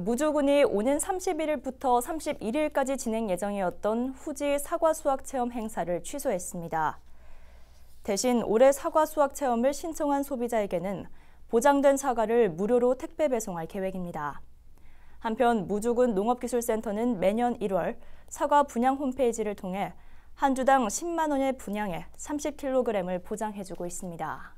무주군이 오는 31일부터 31일까지 진행 예정이었던 후지 사과 수확 체험 행사를 취소했습니다. 대신 올해 사과 수확 체험을 신청한 소비자에게는 보장된 사과를 무료로 택배 배송할 계획입니다. 한편 무주군 농업기술센터는 매년 1월 사과 분양 홈페이지를 통해 한 주당 10만 원의 분양에 30kg을 보장해주고 있습니다.